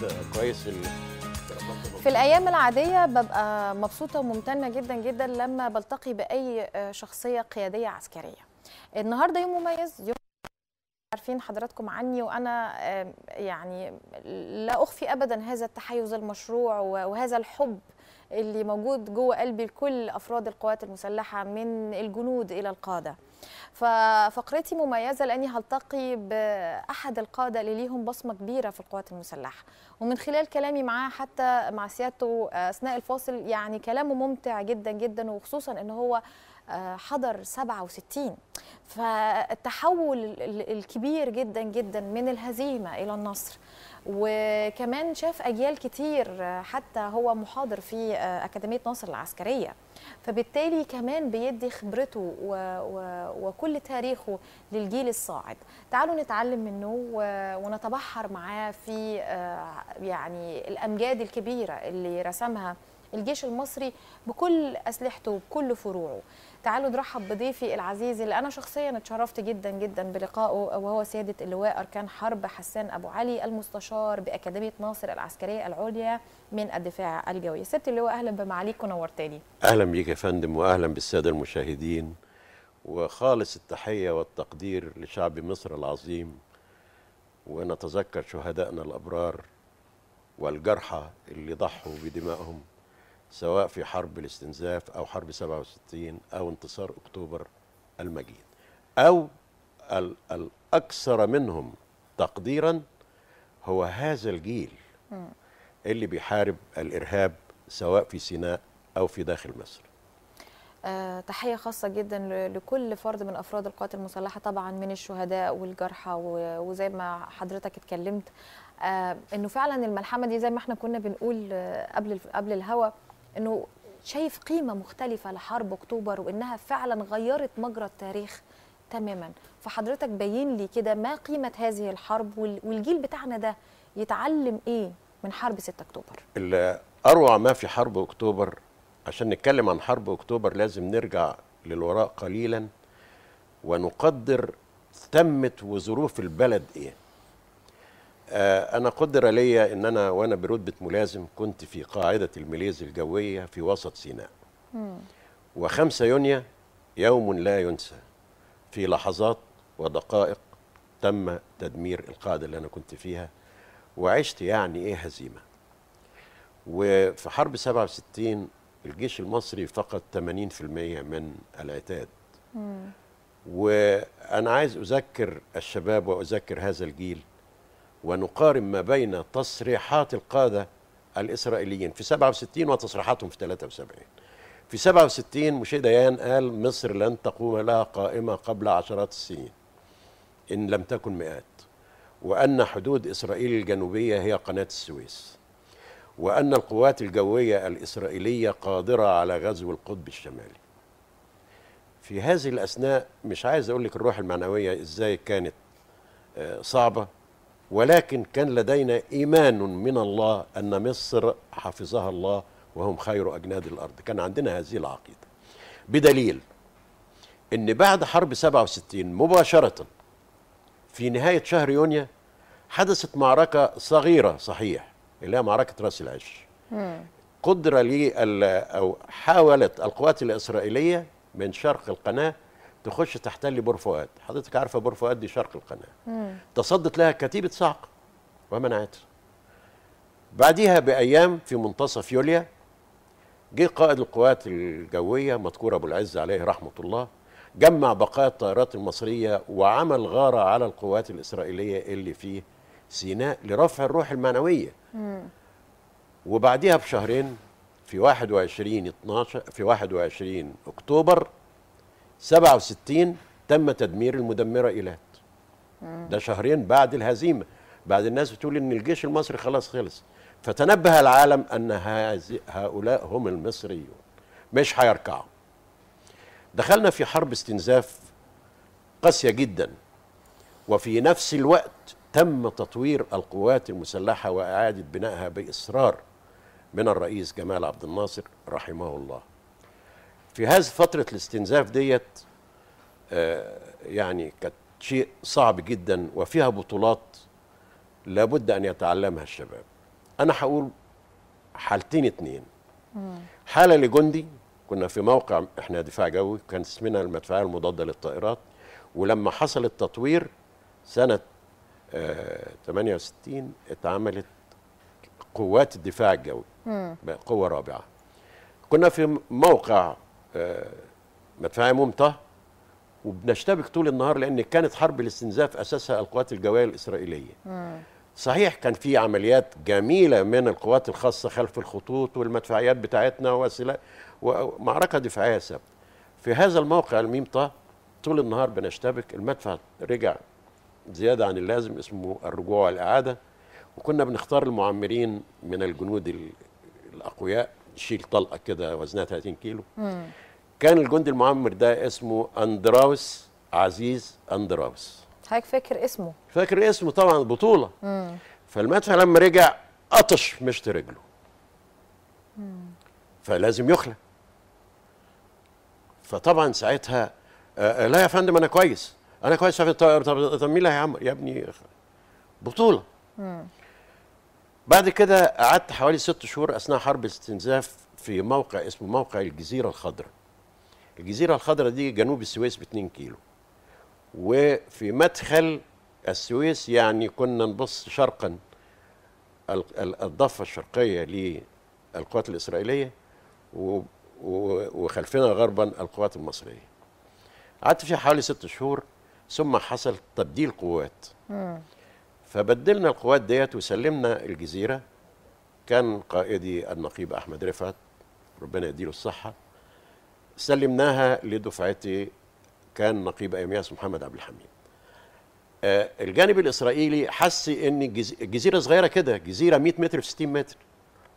كده كويس في في الايام العاديه ببقى مبسوطه وممتنه جدا جدا لما بلتقي باي آه، شخصيه قياديه عسكريه النهارده يوم مميز يوم عارفين حضراتكم عني وانا يعني لا اخفي ابدا هذا التحيز المشروع وهذا الحب اللي موجود جوه قلبي لكل افراد القوات المسلحه من الجنود الى القاده ففقرتي مميزه لاني هلتقي باحد القاده اللي ليهم بصمه كبيره في القوات المسلحه ومن خلال كلامي معاه حتى مع سيادته آه، اثناء الفاصل يعني كلامه ممتع جدا جدا وخصوصا ان هو آه، حضر 67 فالتحول الكبير جدا جدا من الهزيمه الى النصر وكمان شاف اجيال كتير آه، حتى هو محاضر في اكاديميه ناصر العسكريه فبالتالي كمان بيدي خبرته و... و... وكل تاريخه للجيل الصاعد تعالوا نتعلم منه و... ونتبحر معاه في آه، يعني الأمجاد الكبيرة اللي رسمها الجيش المصري بكل اسلحته وبكل فروعه تعالوا نرحب بضيفي العزيز اللي انا شخصيا اتشرفت جدا جدا بلقائه وهو سياده اللواء اركان حرب حسان ابو علي المستشار باكاديميه ناصر العسكريه العليا من الدفاع الجوي سياده اللواء اهلا بمعاليك ونورتني اهلا بيك يا فندم واهلا بالساده المشاهدين وخالص التحيه والتقدير لشعب مصر العظيم ونتذكر شهدائنا الابرار والجرحى اللي ضحوا بدمائهم سواء في حرب الاستنزاف أو حرب 67 أو انتصار أكتوبر المجيد أو الأكثر منهم تقديرا هو هذا الجيل اللي بيحارب الإرهاب سواء في سيناء أو في داخل مصر آه، تحية خاصة جدا لكل فرد من أفراد القوات المسلحة طبعا من الشهداء والجرحى وزي ما حضرتك اتكلمت آه، انه فعلا الملحمه دي زي ما احنا كنا بنقول آه، قبل قبل الهوا انه شايف قيمه مختلفه لحرب اكتوبر وانها فعلا غيرت مجرى التاريخ تماما فحضرتك بين لي كده ما قيمه هذه الحرب والجيل بتاعنا ده يتعلم ايه من حرب 6 اكتوبر اروع ما في حرب اكتوبر عشان نتكلم عن حرب اكتوبر لازم نرجع للوراء قليلا ونقدر تمت وظروف البلد ايه آه، أنا قدر لي أن أنا وأنا برتبة ملازم كنت في قاعدة الميليز الجوية في وسط سيناء مم. وخمسة يونيو يوم لا ينسى في لحظات ودقائق تم تدمير القاعدة اللي أنا كنت فيها وعشت يعني إيه هزيمة وفي حرب 67 الجيش المصري فقد 80% من العتاد مم. وأنا عايز أذكر الشباب وأذكر هذا الجيل ونقارن ما بين تصريحات القادة الإسرائيليين في 67 وتصريحاتهم في 73 في 67 مشي ديان قال مصر لن تقوم لها قائمة قبل عشرات السنين إن لم تكن مئات وأن حدود إسرائيل الجنوبية هي قناة السويس وأن القوات الجوية الإسرائيلية قادرة على غزو القطب الشمالي في هذه الأثناء مش عايز أقول لك الروح المعنوية إزاي كانت آه، صعبة ولكن كان لدينا إيمان من الله أن مصر حفظها الله وهم خير أجناد الأرض كان عندنا هذه العقيدة بدليل أن بعد حرب 67 مباشرة في نهاية شهر يونيو حدثت معركة صغيرة صحيح اللي هي معركة راس العش قدره لي أو حاولت القوات الإسرائيلية من شرق القناة تخش تحتل بور فؤاد حضرتك عارفه بور فؤاد دي شرق القناه مم. تصدت لها كتيبه صعق ومنعت بعديها بايام في منتصف يوليو جه قائد القوات الجويه مذكور ابو العز عليه رحمه الله جمع بقايا الطائرات المصريه وعمل غاره على القوات الاسرائيليه اللي في سيناء لرفع الروح المعنويه مم. وبعديها بشهرين في 21 12 في 21 اكتوبر 67 تم تدمير المدمره ايلات ده شهرين بعد الهزيمه بعد الناس بتقول ان الجيش المصري خلاص خلص فتنبه العالم ان هؤلاء هم المصريون مش هيركعوا دخلنا في حرب استنزاف قاسيه جدا وفي نفس الوقت تم تطوير القوات المسلحه واعاده بنائها باصرار من الرئيس جمال عبد الناصر رحمه الله في هذه فتره الاستنزاف ديت آه، يعني كانت شيء صعب جدا وفيها بطولات لابد ان يتعلمها الشباب انا هقول حالتين اتنين حاله لجندي كنا في موقع احنا دفاع جوي كان اسمنا المدفعيه المضاده للطائرات ولما حصل التطوير سنه 68 آه، اتعملت قوات الدفاع الجوي قوه رابعه كنا في موقع مدفعيه آه، ممطه وبنشتبك طول النهار لان كانت حرب الاستنزاف اساسها القوات الجويه الاسرائيليه صحيح كان في عمليات جميله من القوات الخاصه خلف الخطوط والمدفعيات بتاعتنا وسلاح ومعركه دفاعيه ثابته في هذا الموقع الميمطه طول النهار بنشتبك المدفع رجع زياده عن اللازم اسمه الرجوع والاعاده وكنا بنختار المعمرين من الجنود الاقوياء نشيل طلقه كده وزنها 30 كيلو مم. كان الجندي المعمر ده اسمه اندراوس عزيز اندراوس حضرتك فاكر اسمه فاكر اسمه طبعا بطوله فالمدفع لما رجع قطش في مشط رجله فلازم يخلى فطبعا ساعتها آه،, آه لا يا فندم انا كويس انا كويس شايف الطيار طب مين اللي هيعمر يا ابني بطوله مم. بعد كده قعدت حوالي ست شهور اثناء حرب استنزاف في موقع اسمه موقع الجزيره الخضراء الجزيرة الخضراء دي جنوب السويس ب 2 كيلو وفي مدخل السويس يعني كنا نبص شرقا الضفة الشرقية للقوات الإسرائيلية وخلفنا غربا القوات المصرية قعدت فيها حوالي ست شهور ثم حصل تبديل قوات فبدلنا القوات ديت وسلمنا الجزيرة كان قائدي النقيب أحمد رفعت ربنا يديله الصحة سلمناها لدفعتي كان نقيب ايامياس محمد عبد الحميد آه، الجانب الاسرائيلي حس ان جزيره صغيره كده جزيره 100 متر في 60 متر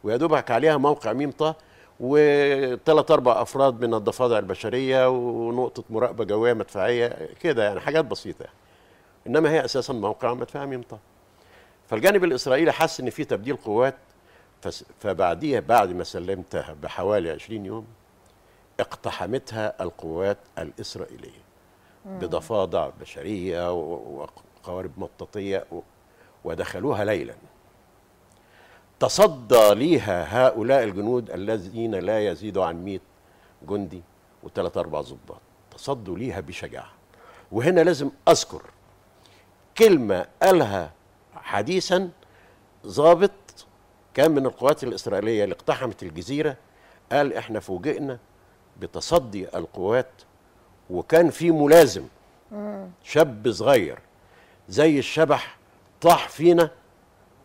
ويا دوبك عليها موقع ميم طه وثلاث اربع افراد من الضفادع البشريه ونقطه مراقبه جويه مدفعيه كده يعني حاجات بسيطه يعني. انما هي اساسا موقع مدفع ميم طه فالجانب الاسرائيلي حس ان في تبديل قوات فبعديها بعد ما سلمتها بحوالي 20 يوم اقتحمتها القوات الإسرائيلية بضفادع بشرية وقوارب مطاطية ودخلوها ليلا تصدى ليها هؤلاء الجنود الذين لا يزيد عن 100 جندي وثلاث أربع ضباط تصدوا ليها بشجاعة وهنا لازم أذكر كلمة قالها حديثا ضابط كان من القوات الإسرائيلية اللي اقتحمت الجزيرة قال احنا فوجئنا بتصدي القوات وكان في ملازم شاب صغير زي الشبح طاح فينا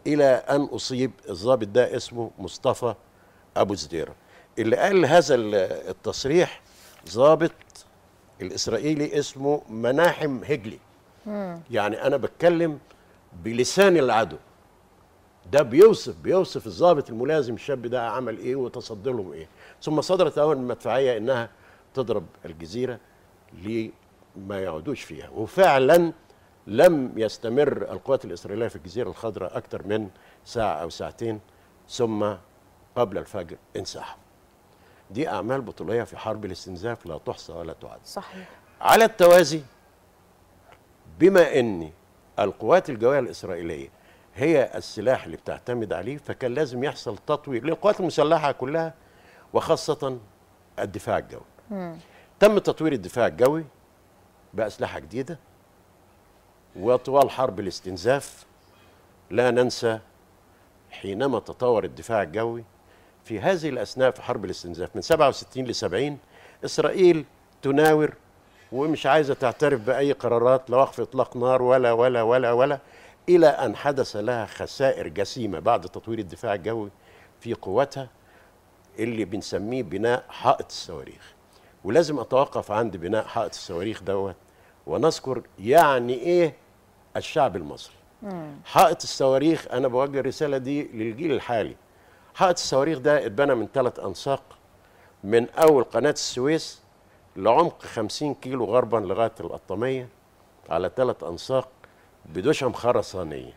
الى ان اصيب الضابط ده اسمه مصطفى ابو زديره اللي قال هذا التصريح ضابط الاسرائيلي اسمه مناحم هجلي يعني انا بتكلم بلسان العدو ده بيوصف بيوصف الضابط الملازم الشاب ده عمل ايه وتصدى لهم ايه ثم صدرت اول مدفعيه انها تضرب الجزيره لما يعودوش فيها وفعلا لم يستمر القوات الاسرائيليه في الجزيره الخضراء اكثر من ساعه او ساعتين ثم قبل الفجر انسحبوا دي اعمال بطوليه في حرب الاستنزاف لا تحصى ولا تعد صحيح على التوازي بما ان القوات الجويه الاسرائيليه هي السلاح اللي بتعتمد عليه فكان لازم يحصل تطوير للقوات المسلحه كلها وخاصه الدفاع الجوي. مم. تم تطوير الدفاع الجوي باسلحه جديده وطوال حرب الاستنزاف لا ننسى حينما تطور الدفاع الجوي في هذه الأثناء في حرب الاستنزاف من 67 ل 70 إسرائيل تناور ومش عايزة تعترف بأي قرارات لا وقف إطلاق نار ولا ولا ولا ولا إلى أن حدث لها خسائر جسيمة بعد تطوير الدفاع الجوي في قوتها اللي بنسميه بناء حائط الصواريخ ولازم أتوقف عند بناء حائط الصواريخ دوت ونذكر يعني إيه الشعب المصري حائط الصواريخ أنا بوجه الرسالة دي للجيل الحالي حائط الصواريخ ده اتبنى من ثلاث أنساق من أول قناة السويس لعمق 50 كيلو غربا لغاية القطامية على ثلاث أنساق بدشم خرسانية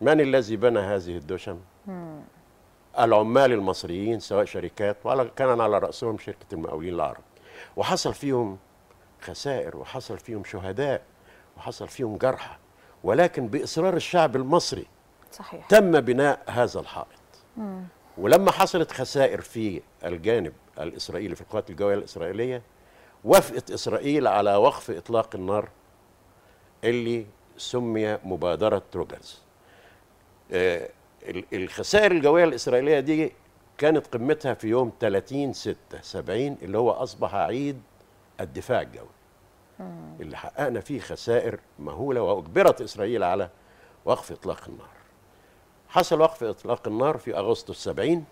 من الذي بنى هذه الدشم؟ مم. العمال المصريين سواء شركات ولا كان على رأسهم شركة المقاولين العرب وحصل فيهم خسائر وحصل فيهم شهداء وحصل فيهم جرحى ولكن بإصرار الشعب المصري صحيح. تم بناء هذا الحائط ولما حصلت خسائر في الجانب الإسرائيلي في القوات الجوية الإسرائيلية وافقت إسرائيل على وقف إطلاق النار اللي سمي مبادرة روجرز آه، الخسائر الجوية الإسرائيلية دي كانت قمتها في يوم 30 6 70 اللي هو أصبح عيد الدفاع الجوي اللي حققنا فيه خسائر مهولة وأجبرت إسرائيل على وقف إطلاق النار حصل وقف إطلاق النار في أغسطس 70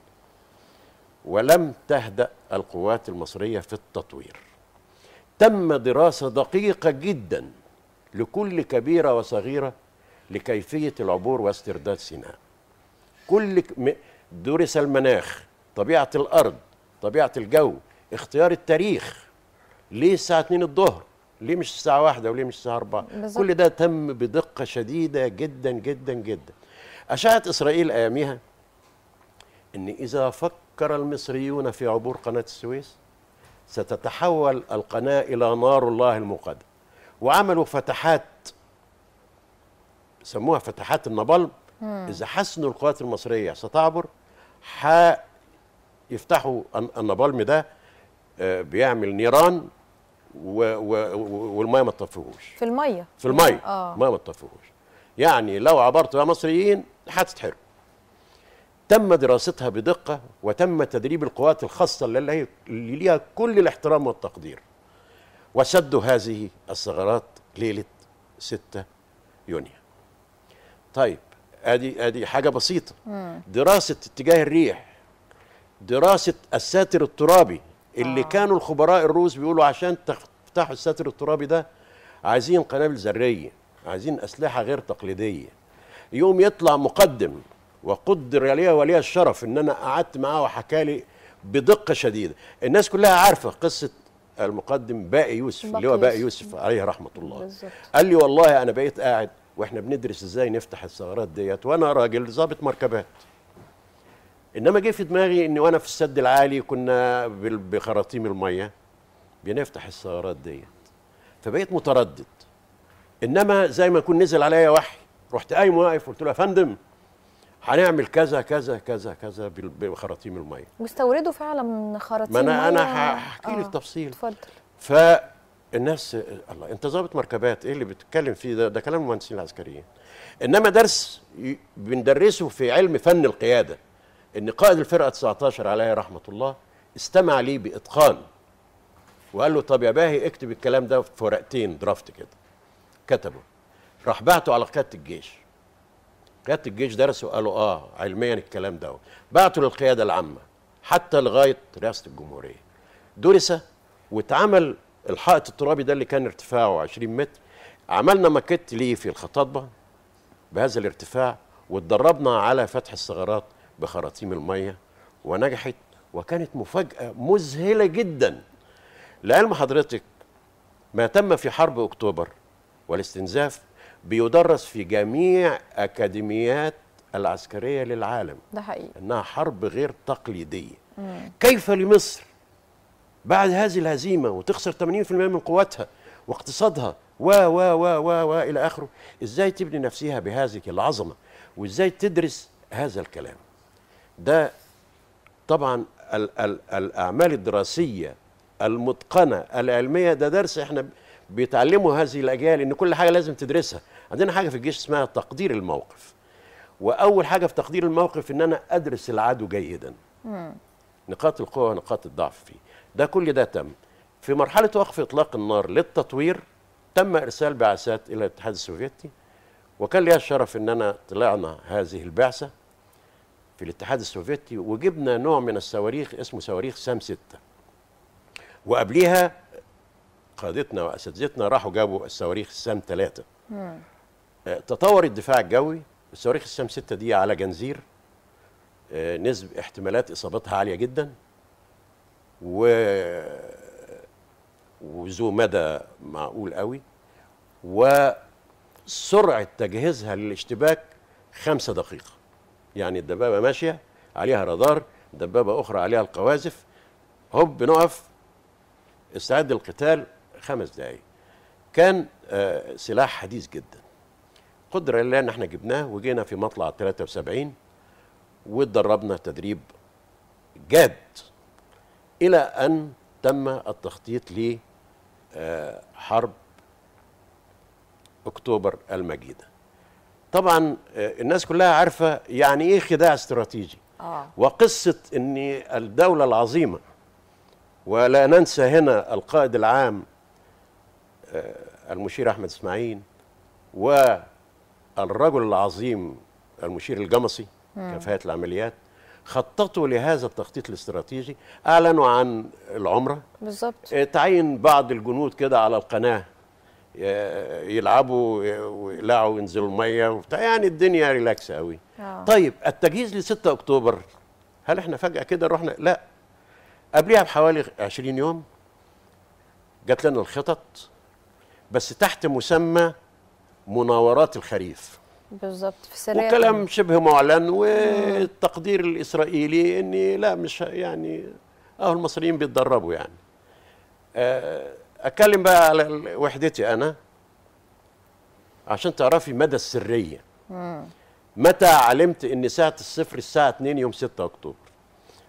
ولم تهدأ القوات المصرية في التطوير تم دراسة دقيقة جدا لكل كبيرة وصغيرة لكيفية العبور واسترداد سيناء كل درس المناخ طبيعة الأرض طبيعة الجو اختيار التاريخ ليه الساعة 2 الظهر ليه مش الساعة واحدة وليه مش الساعة 4 كل ده تم بدقة شديدة جدا جدا جدا أشعة إسرائيل أياميها أن إذا فكر المصريون في عبور قناة السويس ستتحول القناة إلى نار الله المقدس وعملوا فتحات سموها فتحات النبل إذا حسنوا القوات المصرية ستعبر ح يفتحوا النبلم ده آه، بيعمل نيران و... و... والميه ما تطفيهوش في الميه في الميه آه. ما ما تطفيهوش يعني لو عبرت يا مصريين هتتحرق تم دراستها بدقه وتم تدريب القوات الخاصه اللي ليها كل الاحترام والتقدير وسدوا هذه الثغرات ليله 6 يونيو طيب ادي ادي حاجه بسيطه دراسه اتجاه الريح دراسه الساتر الترابي اللي آه. كانوا الخبراء الروس بيقولوا عشان تفتحوا الساتر الترابي ده عايزين قنابل ذريه عايزين اسلحه غير تقليديه يوم يطلع مقدم وقدر لي ولي الشرف ان انا قعدت معاه وحكى لي بدقه شديده الناس كلها عارفه قصه المقدم باقي يوسف اللي هو باقي يوسف عليه رحمه الله قال لي والله انا بقيت قاعد واحنا بندرس ازاي نفتح الثغرات ديت وانا راجل ظابط مركبات انما جه في دماغي ان وانا في السد العالي كنا بخراطيم الميه بنفتح الثغرات ديت فبقيت متردد انما زي ما يكون نزل عليا وحي رحت قايم واقف قلت له يا فندم هنعمل كذا كذا كذا كذا بخراطيم الميه واستوردوا فعلا خراطيم ما انا انا هحكي لك آه. تفصيل اتفضل فالناس الله انت ظابط مركبات ايه اللي بتتكلم فيه ده ده كلام المهندسين العسكريين انما درس بندرسه في علم فن القياده ان قائد الفرقه 19 عليه رحمه الله استمع لي باتقان وقال له طب يا باهي اكتب الكلام ده في ورقتين درافت كده كتبه راح بعته على قياده الجيش قياده الجيش درسوا قالوا اه علميا الكلام ده بعتوا للقياده العامه حتى لغايه رئاسه الجمهوريه درس واتعمل الحائط الترابي ده اللي كان ارتفاعه 20 متر عملنا ماكيت ليه في الخطاطبه بهذا الارتفاع واتدربنا على فتح الثغرات بخراطيم الميه ونجحت وكانت مفاجاه مذهله جدا لعلم حضرتك ما تم في حرب اكتوبر والاستنزاف بيدرس في جميع أكاديميات العسكرية للعالم ده حقيقي أنها حرب غير تقليدية مم. كيف لمصر بعد هذه الهزيمة وتخسر 80% من قواتها واقتصادها و و و و و إلى آخره إزاي تبني نفسها بهذه العظمة وإزاي تدرس هذا الكلام ده طبعا الـ الـ الأعمال الدراسية المتقنة العلمية ده درس احنا بيتعلموا هذه الاجيال ان كل حاجه لازم تدرسها عندنا حاجه في الجيش اسمها تقدير الموقف واول حاجه في تقدير الموقف ان انا ادرس العدو جيدا نقاط القوه ونقاط الضعف فيه ده كل ده تم في مرحله وقف اطلاق النار للتطوير تم ارسال بعثات الى الاتحاد السوفيتي وكان لي الشرف ان انا طلعنا هذه البعثه في الاتحاد السوفيتي وجبنا نوع من الصواريخ اسمه صواريخ سام 6 وقبليها قادتنا واساتذتنا راحوا جابوا الصواريخ السام ثلاثة آه، تطور الدفاع الجوي الصواريخ السام 6 دي على جنزير آه، نسب احتمالات اصابتها عاليه جدا و وذو مدى معقول قوي وسرعه تجهيزها للاشتباك خمسة دقيقه يعني الدبابه ماشيه عليها رادار دبابه اخرى عليها القوازف هوب بنقف استعد للقتال خمس دقايق كان آه، سلاح حديث جدا قدر الله ان احنا جبناه وجينا في مطلع 73 واتدربنا تدريب جاد الى ان تم التخطيط لحرب آه، اكتوبر المجيده طبعا آه، الناس كلها عارفه يعني ايه خداع استراتيجي آه. وقصه ان الدوله العظيمه ولا ننسى هنا القائد العام آه، المشير أحمد إسماعيل والرجل العظيم المشير الجمصي كفاءة العمليات خططوا لهذا التخطيط الاستراتيجي أعلنوا عن العمرة بالظبط آه، تعين بعض الجنود كده على القناة آه، يلعبوا ويقلعوا وينزلوا المية وبتاع يعني الدنيا ريلاكس قوي آه. طيب التجهيز ل 6 أكتوبر هل احنا فجأة كده رحنا لا قبليها بحوالي 20 يوم جات لنا الخطط بس تحت مسمى مناورات الخريف بالظبط في سريع وكلام شبه معلن والتقدير الاسرائيلي ان لا مش يعني اهو المصريين بيتدربوا يعني آه، اتكلم بقى على وحدتي انا عشان تعرفي مدى السريه متى علمت ان ساعه الصفر الساعه 2 يوم 6 اكتوبر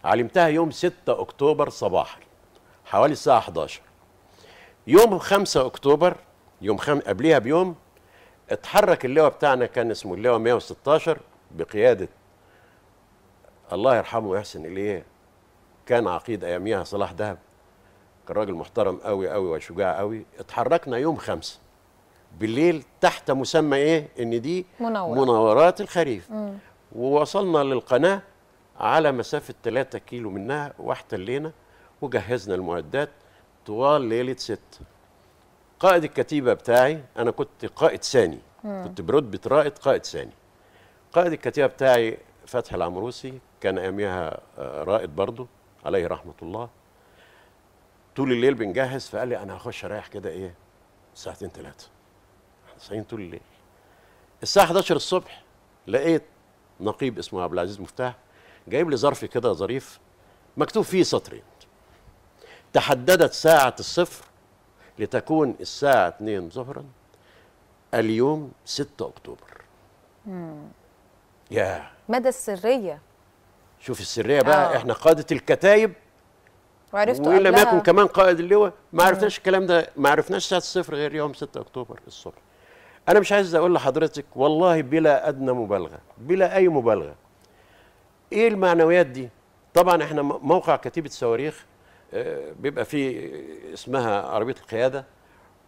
علمتها يوم 6 اكتوبر صباحا حوالي الساعه 11 يوم 5 اكتوبر يوم خم... قبليها بيوم اتحرك اللواء بتاعنا كان اسمه اللواء 116 بقياده الله يرحمه يحسن اليه كان عقيد اياميها صلاح دهب كان راجل محترم قوي قوي وشجاع قوي اتحركنا يوم خمسة بالليل تحت مسمى ايه ان دي منور. مناورات الخريف م. ووصلنا للقناه على مسافه 3 كيلو منها واحتلينا وجهزنا المعدات طوال ليله سته قائد الكتيبه بتاعي انا كنت قائد ثاني كنت برتبه رائد قائد ثاني قائد الكتيبه بتاعي فتحي العمروسي كان ايامها آه، رائد برضه عليه رحمه الله طول الليل بنجهز فقال لي انا هخش اريح كده ايه ساعتين ثلاثه احنا طول الليل الساعه 11 الصبح لقيت نقيب اسمه عبد العزيز مفتاح جايب لي ظرف كده ظريف مكتوب فيه سطرين تحددت ساعة الصفر لتكون الساعة 2 ظهرا اليوم 6 أكتوبر مم. يا مدى السرية شوف السرية بقى آه. احنا قادة الكتايب وعرفتوا وإن لم يكن كمان قائد اللواء ما عرفناش الكلام ده ما عرفناش ساعة الصفر غير يوم 6 أكتوبر الصبح أنا مش عايز أقول لحضرتك والله بلا أدنى مبالغة بلا أي مبالغة إيه المعنويات دي؟ طبعا احنا موقع كتيبة صواريخ آه، بيبقى في اسمها عربيه القياده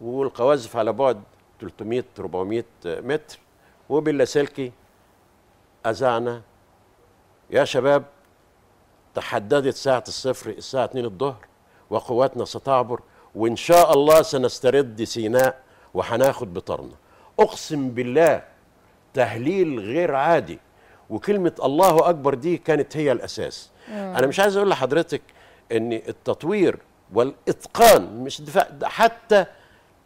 والقوازف على بعد 300 400 متر وباللاسلكي اذعنا يا شباب تحددت ساعه الصفر الساعه 2 الظهر وقواتنا ستعبر وان شاء الله سنسترد سيناء وهناخد بطرنا اقسم بالله تهليل غير عادي وكلمه الله اكبر دي كانت هي الاساس مم. انا مش عايز اقول لحضرتك ان التطوير والاتقان مش دفاع ده حتى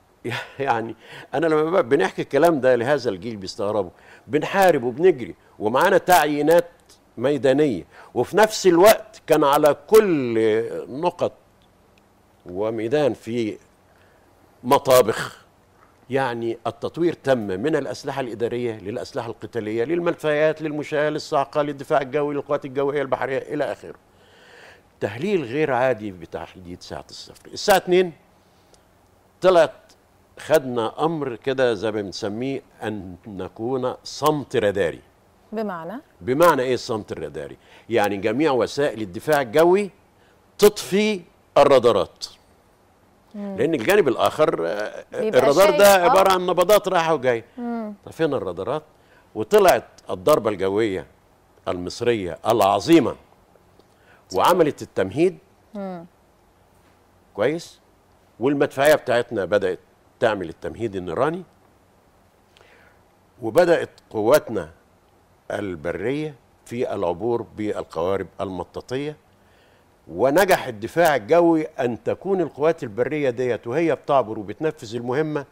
يعني انا لما بنحكي الكلام ده لهذا الجيل بيستغربوا بنحارب وبنجري ومعانا تعيينات ميدانيه وفي نفس الوقت كان على كل نقط وميدان في مطابخ يعني التطوير تم من الأسلحة الإدارية للأسلحة القتالية للملفيات للمشاة للصاعقة للدفاع الجوي للقوات الجوية البحرية إلى آخره تهليل غير عادي بتحديد ساعة الصفر الساعة 2 طلعت خدنا أمر كده زي ما بنسميه أن نكون صمت راداري بمعنى؟ بمعنى إيه الصمت الراداري؟ يعني جميع وسائل الدفاع الجوي تطفي الرادارات لأن الجانب الآخر آه، الرادار ده آه. عبارة عن نبضات رايحة وجاية طفينا الرادارات وطلعت الضربة الجوية المصرية العظيمة وعملت التمهيد مم. كويس والمدفعيه بتاعتنا بدات تعمل التمهيد النيراني وبدات قواتنا البريه في العبور بالقوارب المطاطيه ونجح الدفاع الجوي ان تكون القوات البريه ديت وهي بتعبر وبتنفذ المهمه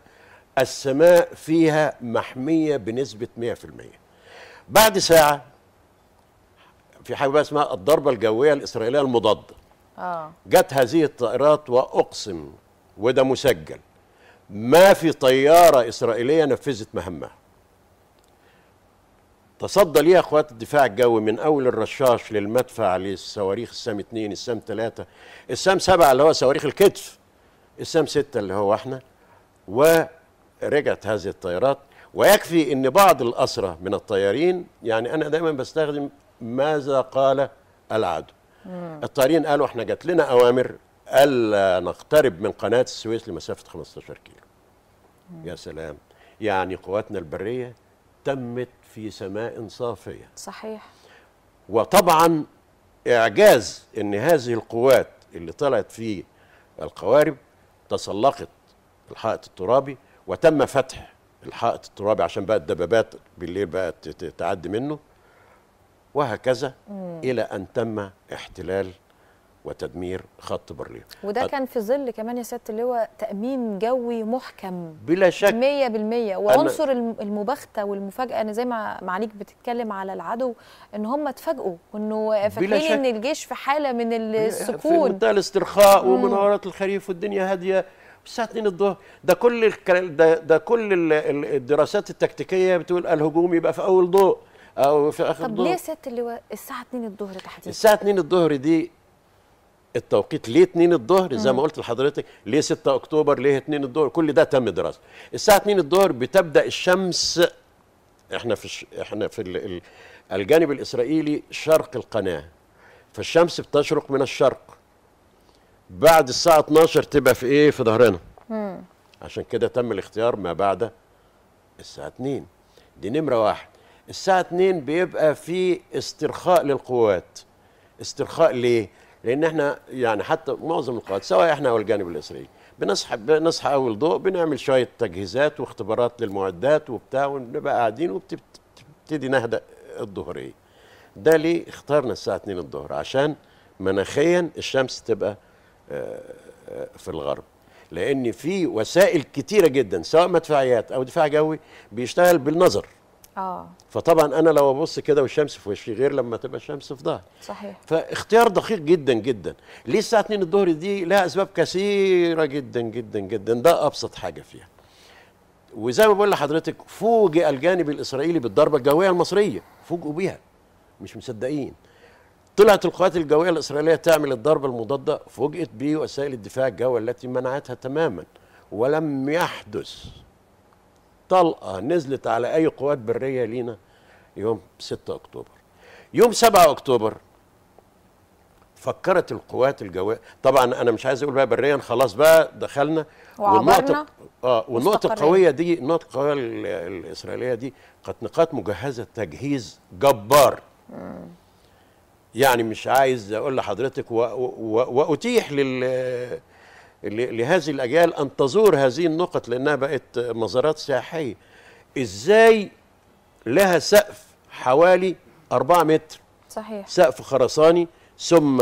السماء فيها محميه بنسبه 100% بعد ساعه في حاجه بقى اسمها الضربه الجويه الاسرائيليه المضاده اه جت هذه الطائرات واقسم وده مسجل ما في طياره اسرائيليه نفذت مهمها تصدى ليها قوات الدفاع الجوي من اول الرشاش للمدفع للصواريخ السام 2 السام 3 السام 7 اللي هو صواريخ الكتف السام 6 اللي هو احنا ورجعت هذه الطيارات ويكفي ان بعض الاسرى من الطيارين يعني انا دايما بستخدم ماذا قال العدو الطيارين قالوا احنا جات لنا اوامر الا نقترب من قناه السويس لمسافه 15 كيلو مم. يا سلام يعني قواتنا البريه تمت في سماء صافيه صحيح وطبعا اعجاز ان هذه القوات اللي طلعت في القوارب تسلقت الحائط الترابي وتم فتح الحائط الترابي عشان بقى الدبابات بالليل بقى تعدي منه وهكذا مم. إلى أن تم احتلال وتدمير خط برلين وده أ... كان في ظل كمان يا سياده اللواء تامين جوي محكم بلا شك 100% وعنصر أنا... المباغته والمفاجاه انا زي ما معاليك بتتكلم على العدو ان هم اتفاجئوا انه فاكرين ان الجيش في حاله من السكون في منتهى الاسترخاء ومنارات الخريف والدنيا هاديه الساعه 2 الظهر ده كل الكلام ده, ده كل الدراسات التكتيكيه بتقول الهجوم يبقى في اول ضوء او في اخر طب الظهر. ليه سياده اللواء الساعه 2 الظهر تحديدا الساعه 2 الظهر دي التوقيت ليه 2 الظهر زي ما قلت لحضرتك ليه 6 اكتوبر ليه 2 الظهر كل ده تم دراسته الساعه 2 الظهر بتبدا الشمس احنا في احنا في الجانب الاسرائيلي شرق القناه فالشمس بتشرق من الشرق بعد الساعه 12 تبقى في ايه في ظهرنا عشان كده تم الاختيار ما بعد الساعه 2 دي نمره واحد الساعة 2 بيبقى في استرخاء للقوات استرخاء ليه؟ لأن احنا يعني حتى معظم القوات سواء احنا أو الجانب الإسرائيلي بنصحى بنصحى أول ضوء بنعمل شوية تجهيزات واختبارات للمعدات وبتاع ونبقى قاعدين وبتبتدي نهدأ الظهرية ده ليه اخترنا الساعة 2 الظهر عشان مناخيا الشمس تبقى آه، آه، في الغرب لأن في وسائل كتيرة جدا سواء مدفعيات أو دفاع جوي بيشتغل بالنظر اه فطبعا انا لو ابص كده والشمس في وشي غير لما تبقى الشمس في ظهري صحيح فاختيار دقيق جدا جدا ليه الساعه 2 الظهر دي لها اسباب كثيره جدا جدا جدا ده ابسط حاجه فيها وزي ما بقول لحضرتك فوجئ الجانب الاسرائيلي بالضربه الجويه المصريه فوجئوا بيها مش مصدقين طلعت القوات الجويه الاسرائيليه تعمل الضربه المضاده فوجئت بوسائل الدفاع الجوي التي منعتها تماما ولم يحدث طلقه نزلت على اي قوات بريه لينا يوم 6 اكتوبر يوم 7 اكتوبر فكرت القوات الجوية طبعا انا مش عايز اقول بقى بريا خلاص بقى دخلنا والنقطه اه والنقطه القويه دي النقطه القويه الاسرائيليه دي كانت نقاط مجهزه تجهيز جبار يعني مش عايز اقول لحضرتك واتيح لل لهذه الأجيال أن تزور هذه النقط لأنها بقت مزارات سياحية إزاي لها سقف حوالي 4 متر صحيح سقف خرساني ثم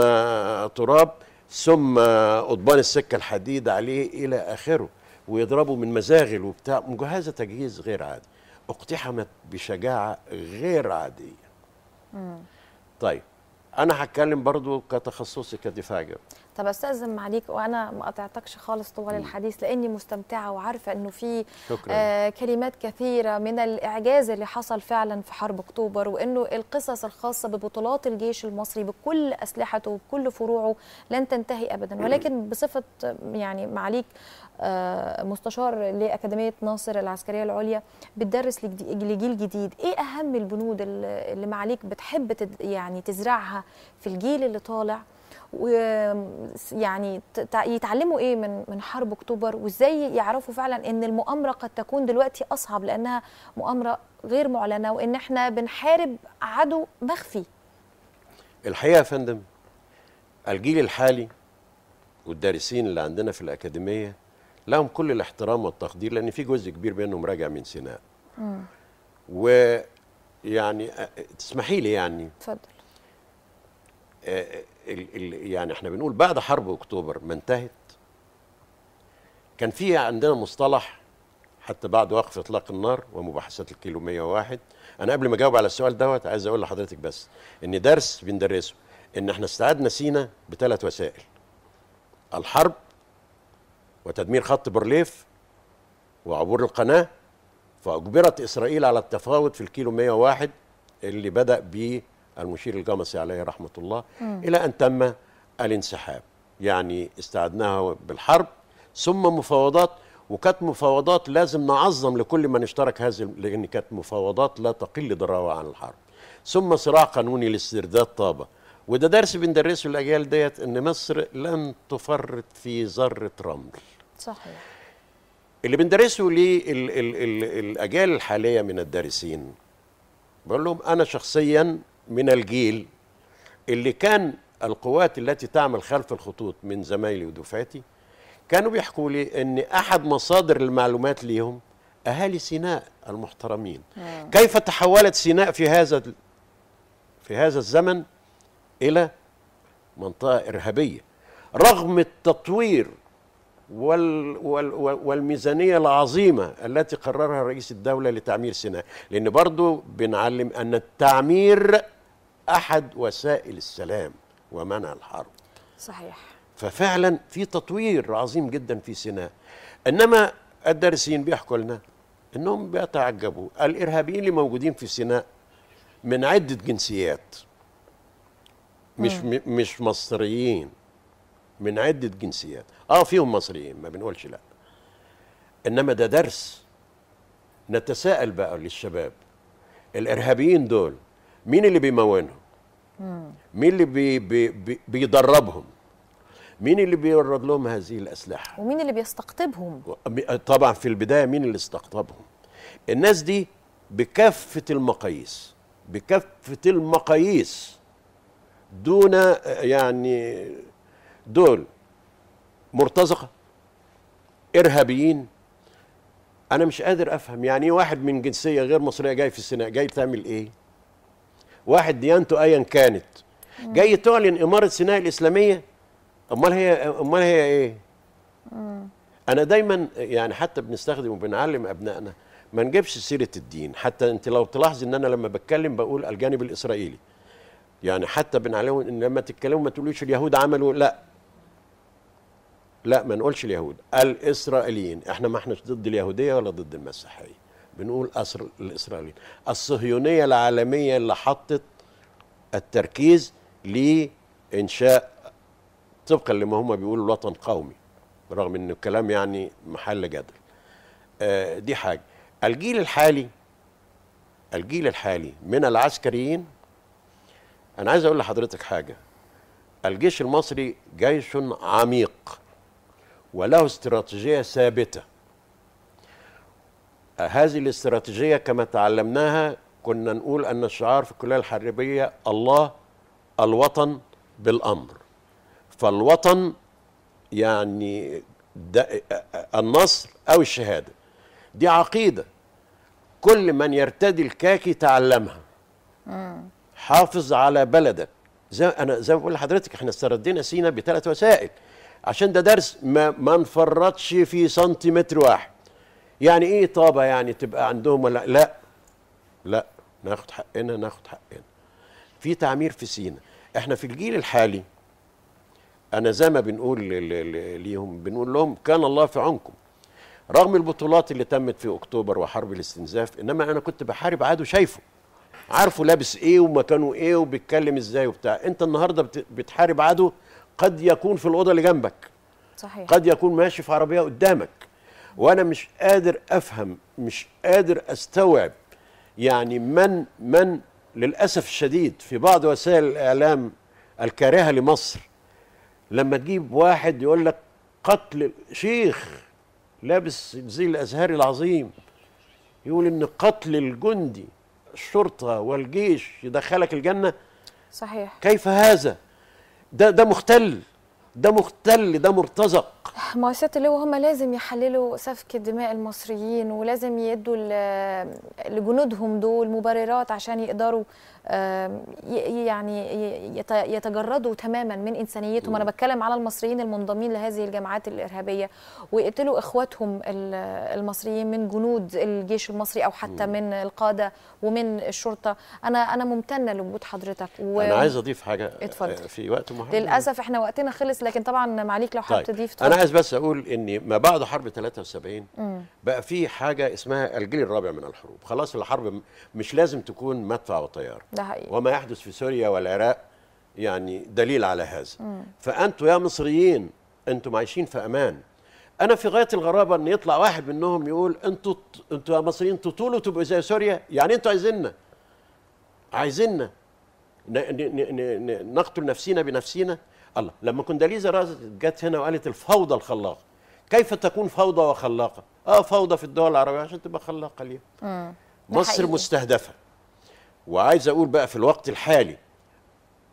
تراب ثم قضبان السكة الحديد عليه إلى آخره ويضربوا من مزاغل وبتاع مجهزة تجهيز غير عادي اقتحمت بشجاعة غير عادية مم. طيب أنا هتكلم برضو كتخصصي كدفاع جوي طب استاذن معليك وانا ما قطعتكش خالص طوال الحديث لاني مستمتعه وعارفه انه في آه كلمات كثيره من الاعجاز اللي حصل فعلا في حرب اكتوبر وانه القصص الخاصه ببطولات الجيش المصري بكل اسلحته وبكل فروعه لن تنتهي ابدا ولكن بصفه يعني معليك آه مستشار لاكاديميه ناصر العسكريه العليا بتدرس لجيل جديد ايه اهم البنود اللي معليك بتحب يعني تزرعها في الجيل اللي طالع ويعني يتعلموا ايه من من حرب اكتوبر وازاي يعرفوا فعلا ان المؤامره قد تكون دلوقتي اصعب لانها مؤامره غير معلنه وان احنا بنحارب عدو مخفي الحقيقه يا فندم الجيل الحالي والدارسين اللي عندنا في الاكاديميه لهم كل الاحترام والتقدير لان في جزء كبير منهم راجع من سيناء ويعني آه، تسمحي لي يعني اتفضل يعني احنا بنقول بعد حرب اكتوبر ما انتهت كان في عندنا مصطلح حتى بعد وقف اطلاق النار ومباحثات الكيلو 101 انا قبل ما اجاوب على السؤال دوت عايز اقول لحضرتك بس ان درس بندرسه ان احنا استعدنا سينا بثلاث وسائل الحرب وتدمير خط برليف وعبور القناه فاجبرت اسرائيل على التفاوض في الكيلو 101 اللي بدا بيه المشير القمصي عليه رحمة الله م. إلى أن تم الانسحاب يعني استعدناها بالحرب ثم مفاوضات وكانت مفاوضات لازم نعظم لكل من اشترك هذه لأن كانت مفاوضات لا تقل ضراوة عن الحرب ثم صراع قانوني لاسترداد طابة وده درس بندرسه الأجيال ديت أن مصر لن تفرط في ذرة رمل صحيح اللي بندرسه للأجيال الحالية من الدارسين بقول لهم أنا شخصيا من الجيل اللي كان القوات التي تعمل خلف الخطوط من زمايلي ودفعتي كانوا بيحكوا لي ان احد مصادر المعلومات ليهم اهالي سيناء المحترمين مم. آه. كيف تحولت سيناء في هذا في هذا الزمن الى منطقه ارهابيه رغم التطوير وال وال والميزانية العظيمة التي قررها رئيس الدولة لتعمير سيناء لأن برضو بنعلم أن التعمير أحد وسائل السلام ومنع الحرب صحيح ففعلا في تطوير عظيم جدا في سيناء إنما الدارسين بيحكوا لنا انهم بيتعجبوا الارهابيين اللي موجودين في سيناء من عده جنسيات مش مش مصريين من عدة جنسيات اه فيهم مصريين ما بنقولش لا انما ده درس نتساءل بقى للشباب الارهابيين دول مين اللي بيمونهم مين اللي بي بي بي بيدربهم مين اللي بيورد لهم هذه الاسلحه ومين اللي بيستقطبهم طبعا في البدايه مين اللي استقطبهم الناس دي بكافه المقاييس بكافه المقاييس دون يعني دول مرتزقه ارهابيين انا مش قادر افهم يعني ايه واحد من جنسيه غير مصريه جاي في السيناء جاي تعمل ايه واحد ديانته ايا كانت جاي تعلن اماره سيناء الاسلاميه امال هي امال هي ايه انا دايما يعني حتى بنستخدم وبنعلم ابنائنا ما نجيبش سيره الدين حتى انت لو تلاحظ ان انا لما بتكلم بقول الجانب الاسرائيلي يعني حتى بنعلمهم ان لما تتكلموا ما تقولوش اليهود عملوا لا لا ما نقولش اليهود الاسرائيليين احنا ما احناش ضد اليهوديه ولا ضد المسيحيه بنقول أسر الاسرائيليين الصهيونيه العالميه اللي حطت التركيز لانشاء طبقا لما هم بيقولوا الوطن قومي رغم ان الكلام يعني محل جدل آه، دي حاجه الجيل الحالي الجيل الحالي من العسكريين انا عايز اقول لحضرتك حاجه الجيش المصري جيش عميق وله استراتيجية ثابتة هذه الاستراتيجية كما تعلمناها كنا نقول أن الشعار في الكلية الحربية الله الوطن بالأمر فالوطن يعني النصر أو الشهادة دي عقيدة كل من يرتدي الكاكي تعلمها حافظ على بلدك زي أنا زي ما بقول لحضرتك احنا استردينا سينا بثلاث وسائل عشان ده درس ما, ما نفرطش في سنتيمتر واحد يعني ايه طابه يعني تبقى عندهم ولا لا لا ناخد حقنا ناخد حقنا في تعمير في سينا احنا في الجيل الحالي انا زي ما بنقول ليهم بنقول لهم كان الله في عنكم رغم البطولات اللي تمت في اكتوبر وحرب الاستنزاف انما انا كنت بحارب عدو شايفه عارفه لابس ايه ومكانه ايه وبيتكلم ازاي وبتاع انت النهارده بتحارب عدو قد يكون في الأوضة اللي جنبك صحيح. قد يكون ماشي في عربية قدامك وأنا مش قادر أفهم مش قادر أستوعب يعني من من للأسف الشديد في بعض وسائل الإعلام الكارهة لمصر لما تجيب واحد يقول لك قتل شيخ لابس زي الأزهري العظيم يقول إن قتل الجندي الشرطة والجيش يدخلك الجنة صحيح كيف هذا ده ده مختل ده مختل ده مرتزق مؤسسات اللي هم لازم يحللوا سفك دماء المصريين ولازم يدوا لجنودهم دول مبررات عشان يقدروا يعني يتجردوا تماما من انسانيتهم انا بتكلم على المصريين المنضمين لهذه الجماعات الارهابيه ويقتلوا اخواتهم المصريين من جنود الجيش المصري او حتى من القاده ومن الشرطه انا انا ممتنه لوجود حضرتك و... انا عايز اضيف حاجه اتفضل آه، في وقت محدد للاسف احنا وقتنا خلص لكن طبعا معليك لو حابب طيب. تضيف طيب. انا عايز بس اقول ان ما بعد حرب 73 مم. بقى في حاجه اسمها الجيل الرابع من الحروب خلاص الحرب مش لازم تكون مدفع وطيار ده حقيقي. وما يحدث في سوريا والعراق يعني دليل على هذا مم. فانتوا يا مصريين انتم عايشين في امان انا في غايه الغرابه ان يطلع واحد منهم يقول انتوا انتوا يا مصريين تطولوا تبقوا زي سوريا يعني انتوا عايزيننا عايزيننا نقتل نفسينا بنفسينا الله لما كنداليزا جت هنا وقالت الفوضى الخلاقه كيف تكون فوضى وخلاقه؟ اه فوضى في الدول العربيه عشان تبقى خلاقه اليوم. مصر حقيقي. مستهدفه وعايز اقول بقى في الوقت الحالي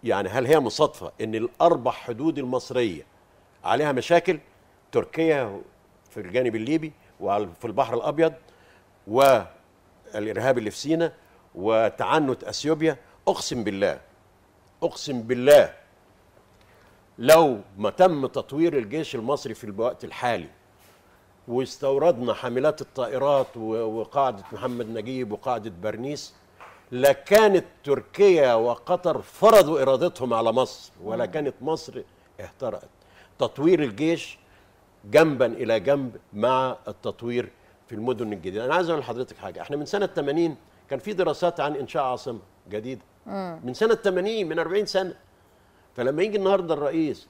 يعني هل هي مصادفه ان الاربع حدود المصريه عليها مشاكل تركيا في الجانب الليبي وفي البحر الابيض والارهاب اللي في سينا وتعنت اثيوبيا اقسم بالله اقسم بالله لو ما تم تطوير الجيش المصري في الوقت الحالي واستوردنا حاملات الطائرات وقاعدة محمد نجيب وقاعدة برنيس لكانت تركيا وقطر فرضوا إرادتهم على مصر ولا كانت مصر اهترأت تطوير الجيش جنبا إلى جنب مع التطوير في المدن الجديدة أنا عايز أقول لحضرتك حاجة إحنا من سنة 80 كان في دراسات عن إنشاء عاصمة جديدة من سنة 80 من 40 سنة فلما يجي النهارده الرئيس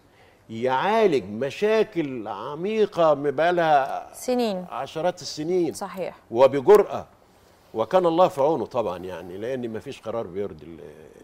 يعالج مشاكل عميقه بقالها سنين عشرات السنين صحيح وبجرأه وكان الله في عونه طبعا يعني لان ما فيش قرار بيرضي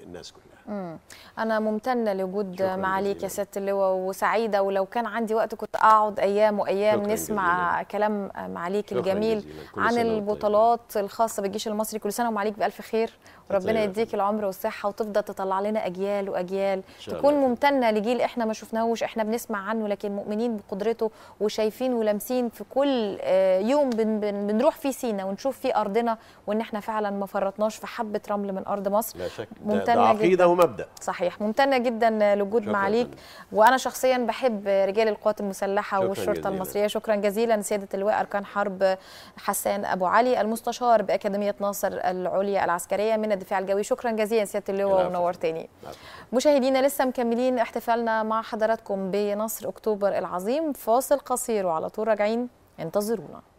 الناس كلها مم. انا ممتنه لوجود معاليك يا سياده اللواء وسعيده ولو كان عندي وقت كنت اقعد ايام وايام نسمع جزيلا. كلام معاليك الجميل عن البطولات الخاصه بالجيش المصري كل سنه ومعاليك بالف خير وربنا يديك العمر والصحه وتفضل تطلع لنا اجيال واجيال تكون ممتنه لجيل احنا ما شفناهوش احنا بنسمع عنه لكن مؤمنين بقدرته وشايفين ولامسين في كل آه، يوم بن بن بنروح فيه سينا ونشوف فيه ارضنا وان احنا فعلا ما فرطناش في حبه رمل من ارض مصر لا ممتنه ممتنه عقيده ومبدا صحيح ممتنه جدا لوجود معاليك وانا شخصيا بحب رجال القوات المسلحه والشرطه جزيلا. المصريه شكرا جزيلا سياده اللواء اركان حرب حسان ابو علي المستشار باكاديميه ناصر العليا العسكريه من الدفاع الجوي شكرا جزيلا سياده اللواء ونورتني مشاهدينا لسه مكملين احتفالنا مع حضراتكم بنصر اكتوبر العظيم فاصل قصير وعلى طول راجعين انتظرونا